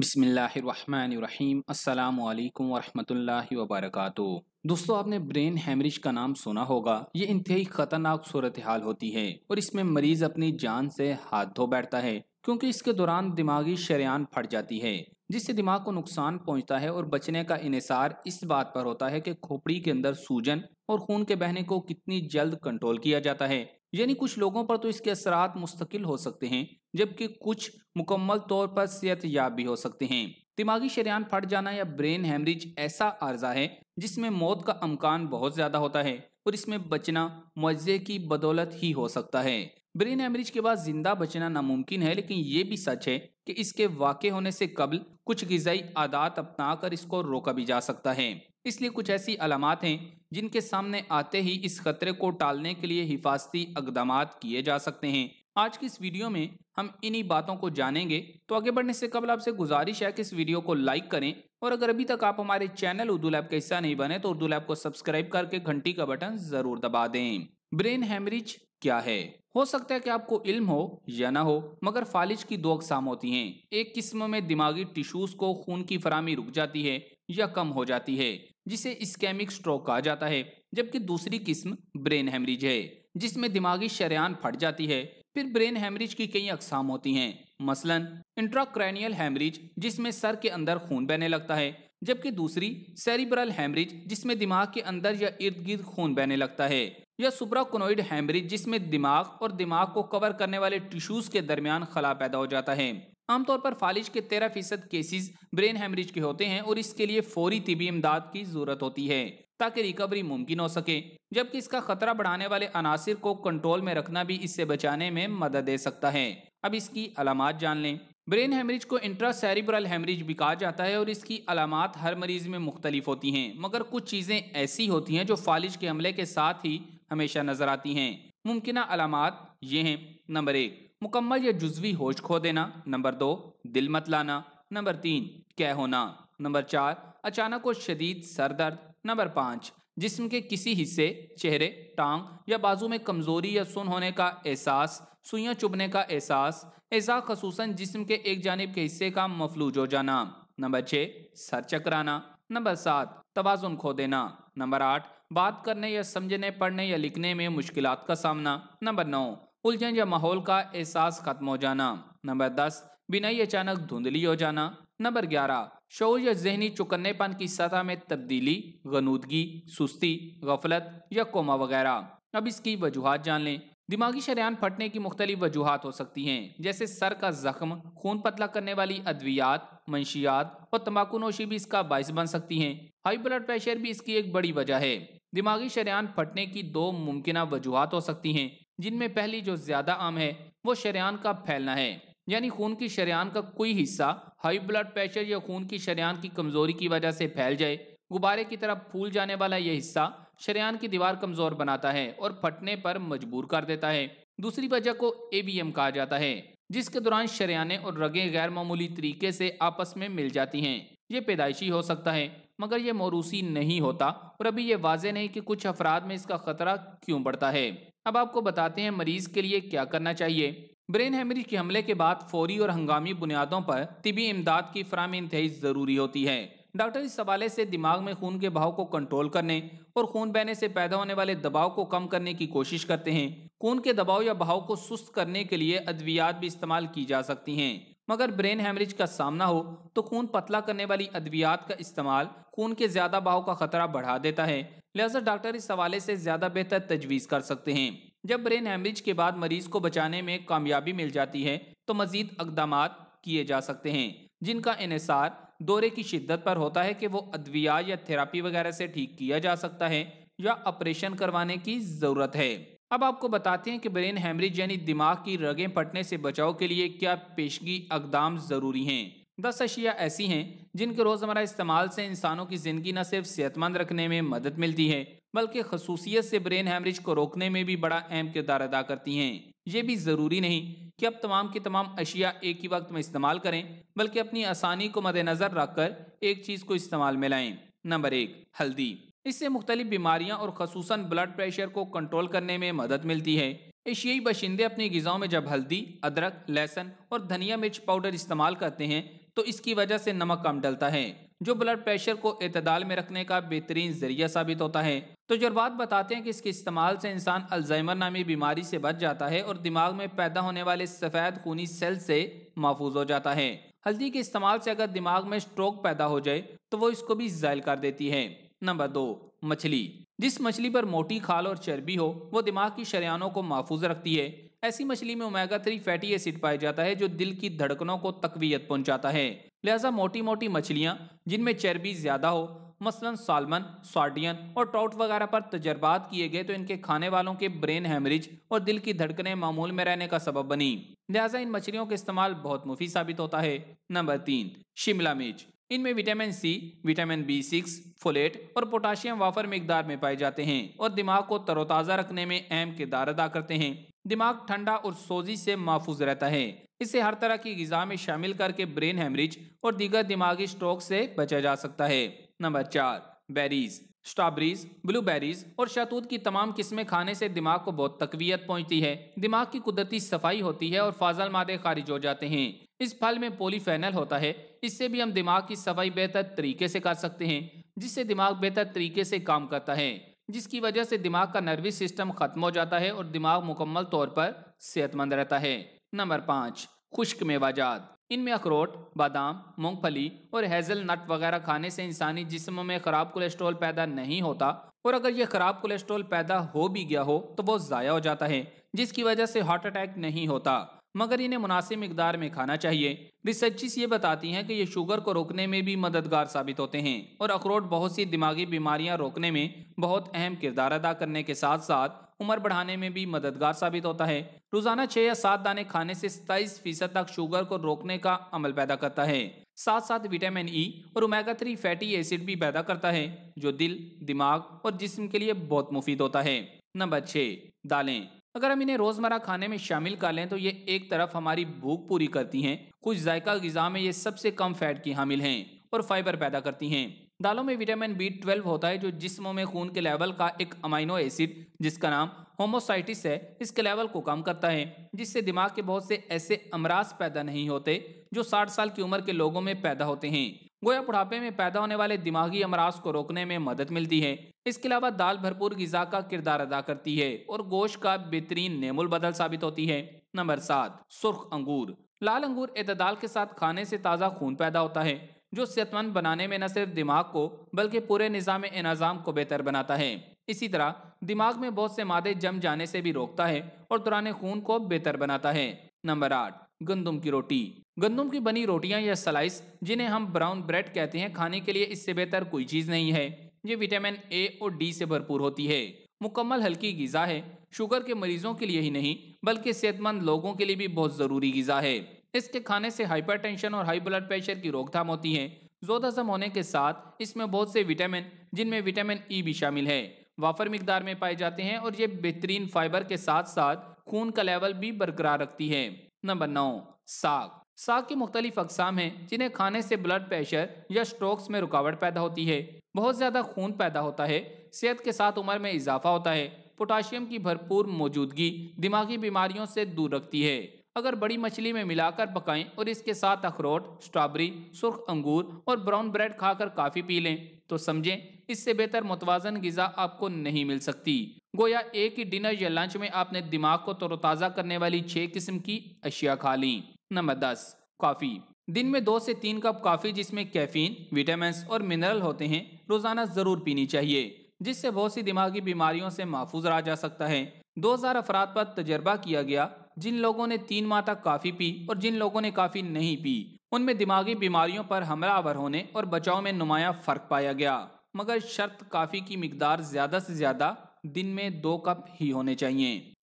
बसमीम् अल्लाम वरहमतुल्लि वबरक दोस्तों आपने ब्रेन हेमरेज का नाम सुना होगा ये इंतहाई खतरनाक सूरत हाल होती है और इसमें मरीज अपनी जान से हाथ धो बैठता है क्योंकि इसके दौरान दिमागी शरियान फट जाती है जिससे दिमाग को नुकसान पहुंचता है और बचने का इसार इस बात पर होता है कि खोपड़ी के अंदर सूजन और खून के बहने को कितनी जल्द कंट्रोल किया जाता है यानी कुछ लोगों पर तो इसके असरात मुस्तकिल हो सकते हैं जबकि कुछ मुकम्मल तौर पर सेहत याब भी हो सकते हैं दिमागी शरियान फट जाना या ब्रेन हेमरेज ऐसा आर्जा है जिसमें मौत का अमकान बहुत ज़्यादा होता है और इसमें बचना मुआजे की बदौलत ही हो सकता है ब्रेन हेमरेज के बाद जिंदा बचना नामुमकिन है लेकिन ये भी सच है कि इसके वाक़ होने से कबल कुछ गजाई आदात अपना कर इसको रोका भी जा सकता है इसलिए कुछ ऐसी अलामत हैं जिनके सामने आते ही इस खतरे को टालने के लिए हिफाजती इकदाम किए जा सकते हैं आज की इस वीडियो में हम इन्हीं बातों को जानेंगे तो आगे बढ़ने से कबल आपसे गुजारिश है कि इस वीडियो को लाइक करें और अगर अभी तक आप हमारे चैनल उर्दू लैब का हिस्सा नहीं बने तो उर्दू लैब को सब्सक्राइब करके घंटी का बटन जरूर दबा दें ब्रेन हेमरेज क्या है हो सकता है कि आपको इल्म हो या ना हो मगर फालिज की दो अकसाम होती हैं एक किस्म में दिमागी टिश्यूज को खून की फरामी रुक जाती है या कम हो जाती है जिसे स्कैमिक स्ट्रोक कहा जाता है जबकि दूसरी किस्म ब्रेन हेमरेज है जिसमें दिमागी शरियान फट जाती है फिर ब्रेन हैमरेज की कई अकसाम होती हैं मसलन इंट्राक्रैनियल हैमरेज जिसमें सर के अंदर खून बहने लगता है जबकि दूसरी सेरिब्रल हैमरेज जिसमें दिमाग के अंदर या इर्द गिर्द खून बहने लगता है या सुप्राकोनोइड हैमरेज जिसमें दिमाग और दिमाग को कवर करने वाले टिश्यूज के दरमियान खला पैदा हो जाता है आमतौर पर फालिज के तेरह फीसद केसेज ब्रेन हैमरेज के होते हैं और इसके लिए फौरी तिबी इमदाद की जरूरत होती है ताकि रिकवरी मुमकिन हो सके जबकि इसका खतरा बढ़ाने वाले अनासर को कंट्रोल में रखना भी इससे बचाने में मदद दे सकता है अब इसकी अलामत जान लें ब्रेन हेमरेज को इंट्रा हेमरेज भी कहा जाता है और इसकी अलामत हर मरीज में मुख्तलिफ होती हैं मगर कुछ चीज़ें ऐसी होती हैं जो फालिज के हमले के साथ ही हमेशा नजर आती हैं मुमकिन अलामत ये हैं नंबर एक मुकम्मल या जुजवी होश खो देना नंबर दो दिल मत लाना नंबर तीन कै होना नंबर चार अचानक और शदीद सर दर्द नंबर पाँच जिसम के किसी हिस्से चेहरे टांग या बाजू में कमजोरी या सुन होने का एहसास सुइयाँ चुभने का एहसास एजा खसूस जिसम के एक जानब के हिस्से का मफलूज हो जाना नंबर छः सर चकराना नंबर सात तोज़ुन खो देना नंबर आठ बात करने या समझने पढ़ने या लिखने में मुश्किल का सामना नंबर नौ उलझन या माहौल का एहसास खत्म हो जाना नंबर दस बिना ही अचानक धुंधली हो जाना नंबर ग्यारह शोर या जहनी चुकन्नेपन की सतह में तब्दीली गनूदगी सुस्ती गफलत या कोमा वगैरह अब इसकी वजूहत जान लें दिमागी शरियान फटने की मुख्तलिफ वजूहत हो सकती हैं जैसे सर का जख्म खून पतला करने वाली अद्वियात मंशियात और तम्बाकू नोशी भी इसका बायस बन सकती हैं हाई ब्लड प्रेशर भी इसकी एक बड़ी वजह है दिमागी शरियान फटने की दो मुमकिन वजूहत हो सकती हैं जिनमें पहली जो ज़्यादा आम है वो शरियान का फैलना है यानी खून की शरियान का कोई हिस्सा हाई ब्लड प्रेशर या खून की शरियान की कमजोरी की वजह से फैल जाए गुब्बारे की तरफ फूल जाने वाला यह हिस्सा शरियान की दीवार कमजोर बनाता है और फटने पर मजबूर कर देता है दूसरी वजह को एम कहा जाता है जिसके दौरान शरियाने और रगे गैर मामूली तरीके से आपस में मिल जाती हैं ये पैदाइशी हो सकता है मगर यह मौरूसी नहीं होता और अभी यह वाजह नहीं कि कुछ अफराद में इसका खतरा क्यों बढ़ता है अब आपको बताते हैं मरीज के लिए क्या करना चाहिए ब्रेन हेमरेज के हमले के बाद फौरी और हंगामी बुनियादों पर तिबी इमदाद की फराम इंतहाई ज़रूरी होती है डॉक्टर इस हवाले से दिमाग में खून के बहाव को कंट्रोल करने और खून बहने से पैदा होने वाले दबाव को कम करने की कोशिश करते हैं खून के दबाव या बहाव को सुस्त करने के लिए अद्वियात भी इस्तेमाल की जा सकती हैं मगर ब्रेन हेमरेज का सामना हो तो खून पतला करने वाली अद्वियात का इस्तेमाल खून के ज्यादा बहाव का खतरा बढ़ा देता है लिहाजा डॉक्टर इस हवाले से ज्यादा बेहतर तजवीज़ कर सकते हैं जब ब्रेन हैमरेज के बाद मरीज को बचाने में कामयाबी मिल जाती है तो मजीद इकदाम किए जा सकते हैं जिनका इसार दौरे की शिद्दत पर होता है कि वो अद्विया या थेरापी वगैरह से ठीक किया जा सकता है या ऑपरेशन करवाने की ज़रूरत है अब आपको बताते हैं कि ब्रेन हैमरेज यानी दिमाग की रगें पटने से बचाव के लिए क्या पेशगी अकदाम ज़रूरी हैं दस अशिया ऐसी हैं जिनके रोज़मर्रा इस्तेमाल से इंसानों की ज़िंदगी न सिर्फ सेहतमंद रखने में मदद मिलती है बल्कि खसूसियत से ब्रेन हैमरेज को रोकने में भी बड़ा अहम किरदार अदा करती हैं ये भी ज़रूरी नहीं कि अब तमाम की तमाम अशिया एक ही वक्त में इस्तेमाल करें बल्कि अपनी आसानी को मद्देनज़र रख कर एक चीज़ को इस्तेमाल में लाएँ नंबर एक हल्दी इससे मुख्तलिफ बीमारियाँ और खसूस ब्लड प्रेशर को कंट्रोल करने में मदद मिलती है एशियाई बशिंदे अपनी गज़ाओं में जब हल्दी अदरक लहसुन और धनिया मिर्च पाउडर इस्तेमाल करते हैं तो इसकी वजह से नमक कम डलता है जो ब्लड प्रेशर को इतदाल में रखने का बेहतरीन जरिया साबित होता है तजुर्बात तो बताते हैं कि इसके इस्तेमाल से इंसान अल्जाइमर नामी बीमारी से बच जाता है और दिमाग में पैदा होने वाले सफ़ेद खूनी सेल से महफूज हो जाता है हल्दी के इस्तेमाल से अगर दिमाग में स्ट्रोक पैदा हो जाए तो वो इसको भी जायल कर देती है नंबर दो मछली जिस मछली पर मोटी खाल और चर्बी हो वो दिमाग की शरियानों को महफूज रखती है ऐसी मछली में ओमेगा थ्री फैटी एसिड पाया जाता है जो दिल की धड़कनों को तकवीत पहुंचाता है लिहाजा मोटी मोटी मछलियाँ जिनमें चर्बी ज़्यादा हो मसलन सालमन सार्डियन और ट्राउट वगैरह पर तजर्बात किए गए तो इनके खाने वालों के ब्रेन हेमरेज और दिल की धड़कनें मामूल में रहने का सबब बनी लिहाजा इन मछलियों का इस्तेमाल बहुत मुफी साबित होता है नंबर तीन शिमला मिर्च इनमें vitamin C vitamin B six folate और पोटाशियम वाफर मकदार में पाए जाते हैं और दिमाग को तरोताज़ा रखने में अहम किरदार अदा करते हैं दिमाग ठंडा और सोजी से महफूज रहता है इसे हर तरह की गजा में शामिल करके ब्रेन हेमरेज और दीगर दिमागी स्ट्रोक से बचा जा सकता है नंबर चार बेरीज स्ट्रॉबेरीज ब्लूबेरीज और शहतूत की तमाम किस्में खाने से दिमाग को बहुत तकवीत पहुंचती है दिमाग की कुदरती सफाई होती है और फाजल मादे खारिज हो जाते हैं इस फल में पोलीफेनल होता है इससे भी हम दिमाग की सफाई बेहतर तरीके से कर सकते हैं जिससे दिमाग बेहतर तरीके से काम करता है जिसकी वजह से दिमाग का नर्वस सिस्टम खत्म हो जाता है और दिमाग मुकम्मल तौर पर सेहतमंद रहता है नंबर पाँच खुश्क मेवाजात इनमें अखरोट बादाम मूंगफली और हेजल नट वगैरह खाने से इंसानी जिस्म में खराब कोलेस्ट्रॉल पैदा नहीं होता और अगर ये खराब कोलेस्ट्रॉल पैदा हो भी गया हो तो वो ज़ाया हो जाता है जिसकी वजह से हार्ट अटैक नहीं होता मगर इन्हें मुनासिब मकदार में खाना चाहिए रिसर्चिस ये बताती हैं कि ये शुगर को रोकने में भी मददगार साबित होते हैं और अखरोट बहुत सी दिमागी बीमारियां रोकने में बहुत अहम किरदार अदा करने के साथ साथ उम्र बढ़ाने में भी मददगार साबित होता है रोजाना छह या सात दाने खाने से सताइस फीसद तक शुगर को रोकने का अमल पैदा करता है साथ साथ विटामिन ई e और ओमेगा थ्री फैटी एसिड भी पैदा करता है जो दिल दिमाग और जिस्म के लिए बहुत मुफीद होता है नंबर छः दालें अगर हम इन्हें रोज़मर्रा खाने में शामिल कर लें तो ये एक तरफ हमारी भूख पूरी करती हैं कुछ जायका गज़ा में ये सबसे कम फैट की हामिल हैं और फाइबर पैदा करती हैं दालों में विटामिन बी ट्वेल्व होता है जो जिस्मों में खून के लेवल का एक अमाइनो एसिड जिसका नाम होमोसाइटिस है इसके लेवल को कम करता है जिससे दिमाग के बहुत से ऐसे अमराज पैदा नहीं होते जो साठ साल की उम्र के लोगों में पैदा होते हैं गोया बुढ़ापे में पैदा होने वाले दिमागी अमराज को रोकने में मदद मिलती है इसके अलावा दाल भरपूर गजा का किरदार अदा करती है और गोश्त का बेहतरीन नेमुल बदल साबित होती है नंबर सात सुर्ख अंगूर लाल अंगूर एतदाल के साथ खाने से ताज़ा खून पैदा होता है जो सेहतमंद बनाने में न सिर्फ दिमाग को बल्कि पूरे निज़ाम इनाजाम को बेहतर बनाता है इसी तरह दिमाग में बहुत से मादे जम जाने से भी रोकता है और दुराने खून को बेहतर बनाता है नंबर आठ गंदम की रोटी गंदम की बनी रोटियां या स्लाइस जिन्हें हम ब्राउन ब्रेड कहते हैं खाने के लिए इससे बेहतर कोई चीज़ नहीं है ये विटामिन ए और डी से भरपूर होती है मुकम्मल हल्की गज़ा है शुगर के मरीजों के लिए ही नहीं बल्कि सेहतमंद लोगों के लिए भी बहुत ज़रूरी गज़ा है इसके खाने से हाइपरटेंशन और हाई ब्लड प्रेशर की रोकथाम होती है जोदाजम होने के साथ इसमें बहुत से विटामिन जिनमें विटामिन ई e भी शामिल है वाफर मकदार में पाए जाते हैं और ये बेहतरीन फाइबर के साथ साथ खून का लेवल भी बरकरार रखती है नंबर नौ साग साग की मुख्तलिफ अकसाम हैं जिन्हें खाने से ब्लड प्रेशर या स्ट्रोक्स में रुकावट पैदा होती है बहुत ज़्यादा खून पैदा होता है सेहत के साथ उम्र में इजाफा होता है पोटाशियम की भरपूर मौजूदगी दिमागी बीमारियों से दूर रखती है अगर बड़ी मछली में मिलाकर पकाएं और इसके साथ अखरोट स्ट्रॉबेरी सुर्ख अंगूर और ब्राउन ब्रेड खाकर काफ़ी पी लें तो समझें इससे बेहतर मुतवाजन गज़ा आपको नहीं मिल सकती गोया एक ही डिनर या लंच में आपने दिमाग को तरोताज़ा करने वाली छः किस्म की अशिया खा ली नंबर दस कॉफ़ी दिन में दो से तीन कप कॉफ़ी जिसमें कैफीन विटामिन और मिनरल होते हैं रोज़ाना ज़रूर पीनी चाहिए जिससे बहुत सी दिमागी बीमारियों से महफूज रहा जा सकता है 2000 अफराद पर तजर्बा किया गया जिन लोगों ने तीन माह तक काफ़ी पी और जिन लोगों ने काफ़ी नहीं पी उनमें दिमागी बीमारियों पर हमलावर होने और बचाव में नुमाया फ़र्क पाया गया मगर शर्त काफ़ी की मकदार ज़्यादा से ज़्यादा दिन में दो कप ही होने चाहिए